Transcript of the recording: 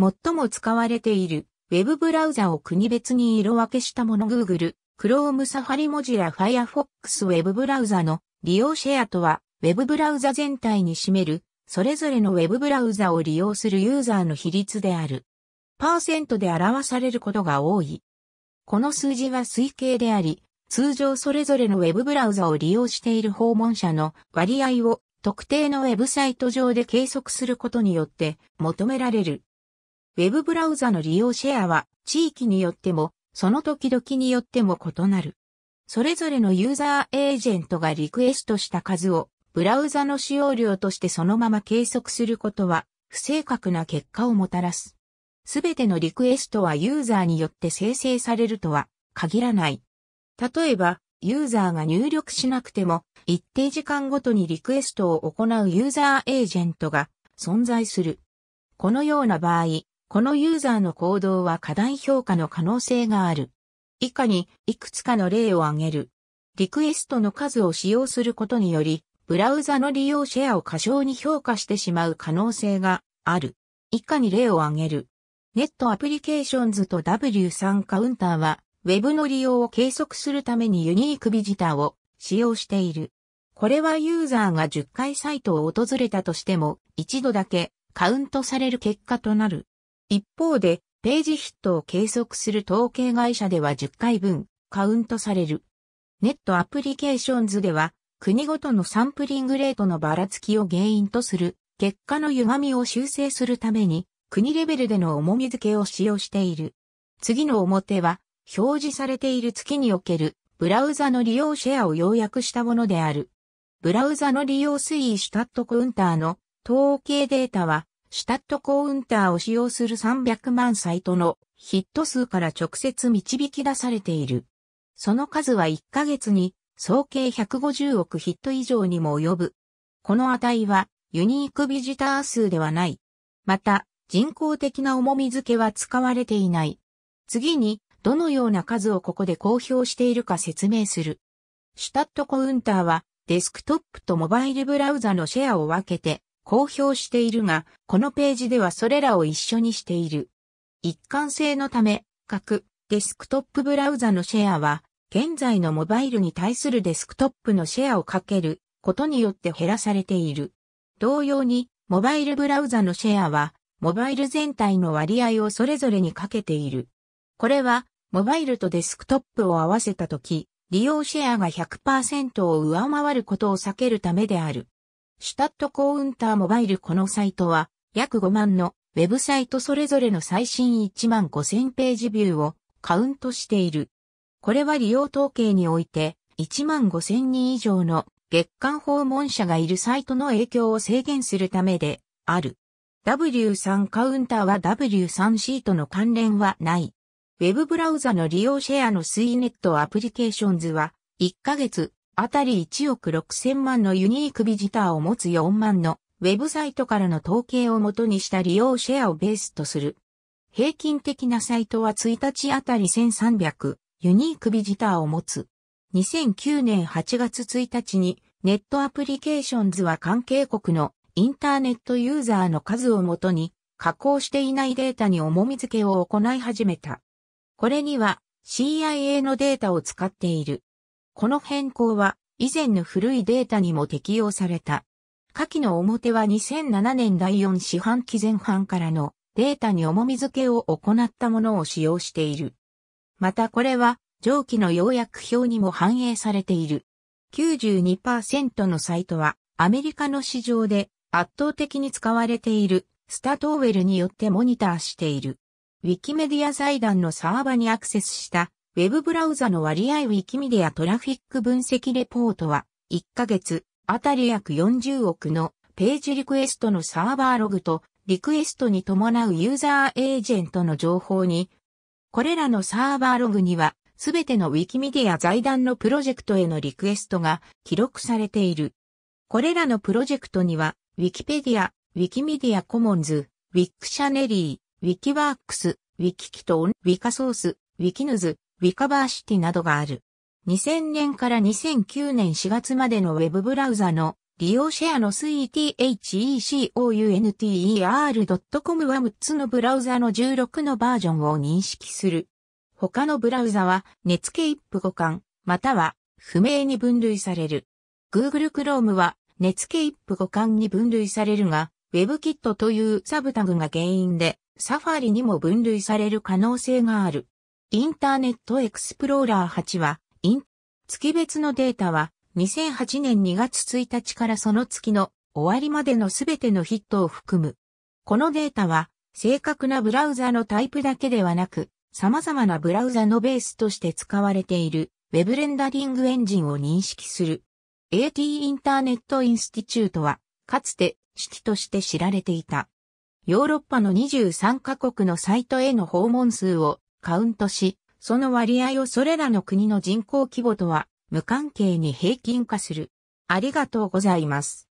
最も使われている Web ブラウザを国別に色分けしたもの Google、Chrome、Safari、Mozilla、Firefox ウェブブラウザの利用シェアとは Web ブラウザ全体に占めるそれぞれの Web ブラウザを利用するユーザーの比率である。パーセントで表されることが多い。この数字は推計であり、通常それぞれの Web ブラウザを利用している訪問者の割合を特定のウェブサイト上で計測することによって求められるウェブブラウザの利用シェアは地域によっても、その時々によっても異なる。それぞれのユーザーエージェントがリクエストした数をブラウザの使用量としてそのまま計測することは不正確な結果をもたらす。すべてのリクエストはユーザーによって生成されるとは限らない。例えば、ユーザーが入力しなくても一定時間ごとにリクエストを行うユーザーエージェントが存在する。このような場合、このユーザーの行動は過大評価の可能性がある。以下に、いくつかの例を挙げる。リクエストの数を使用することにより、ブラウザの利用シェアを過小に評価してしまう可能性がある。以下に例を挙げる。ネットアプリケーションズと W3 カウンターは、Web の利用を計測するためにユニークビジターを使用している。これはユーザーが10回サイトを訪れたとしても、一度だけカウントされる結果となる。一方で、ページヒットを計測する統計会社では10回分、カウントされる。ネットアプリケーションズでは、国ごとのサンプリングレートのばらつきを原因とする、結果の歪みを修正するために、国レベルでの重み付けを使用している。次の表は、表示されている月における、ブラウザの利用シェアを要約したものである。ブラウザの利用推移したットコウンターの統計データは、シュタットコウンターを使用する300万サイトのヒット数から直接導き出されている。その数は1ヶ月に総計150億ヒット以上にも及ぶ。この値はユニークビジター数ではない。また、人工的な重み付けは使われていない。次に、どのような数をここで公表しているか説明する。シュタットコウンターは、デスクトップとモバイルブラウザのシェアを分けて、公表しているが、このページではそれらを一緒にしている。一貫性のため、各デスクトップブラウザのシェアは、現在のモバイルに対するデスクトップのシェアをかけることによって減らされている。同様に、モバイルブラウザのシェアは、モバイル全体の割合をそれぞれにかけている。これは、モバイルとデスクトップを合わせたとき、利用シェアが100%を上回ることを避けるためである。シュタットコウンターモバイルこのサイトは、約5万のウェブサイトそれぞれの最新1万5000ページビューをカウントしている。これは利用統計において、1万5000人以上の月間訪問者がいるサイトの影響を制限するためである。W3 カウンターは W3 シートの関連はない。ウェブブラウザの利用シェアのスイネットアプリケーションズは1ヶ月あたり1億6000万のユニークビジターを持つ4万のウェブサイトからの統計をもとにした利用シェアをベースとする。平均的なサイトは1日あたり1300ユニークビジターを持つ。2009年8月1日にネットアプリケーションズは関係国のインターネットユーザーの数をもとに加工していないデータに重み付けを行い始めた。これには CIA のデータを使っている。この変更は以前の古いデータにも適用された。下記の表は2007年第4四半期前半からのデータに重み付けを行ったものを使用している。またこれは上記の要約表にも反映されている。92%のサイトはアメリカの市場で圧倒的に使われているスタトーウェルによってモニターしている。ウィキメディア財団のサーバにアクセスしたウェブブラウザの割合ウィキメディアトラフィック分析レポートは、1ヶ月あたり約40億のページリクエストのサーバーログと、リクエストに伴うユーザーエージェントの情報に、これらのサーバーログには、すべてのウィキメディア財団のプロジェクトへのリクエストが記録されている。これらのプロジェクトには、ウィキペディア、ウィキメディアコモンズ、ウィックシャネリー、ウィキワークス、ウィキキトン、ウィカソース、ウィキヌズ、ウィカバーシティなどがある。2000年から2009年4月までのウェブブラウザの利用シェアの CETHECOUNTER.com は6つのブラウザの16のバージョンを認識する。他のブラウザは熱ツケイップ互換、または不明に分類される。Google Chrome は熱ツケイップ互換に分類されるが、WebKit というサブタグが原因で、サファリにも分類される可能性がある。インターネットエクスプローラー8は、イン、月別のデータは、2008年2月1日からその月の終わりまでのすべてのヒットを含む。このデータは、正確なブラウザのタイプだけではなく、様々なブラウザのベースとして使われている、ウェブレンダリングエンジンを認識する。AT インターネットインスティチュートは、かつて、式として知られていた。ヨーロッパの23カ国のサイトへの訪問数をカウントし、その割合をそれらの国の人口規模とは無関係に平均化する。ありがとうございます。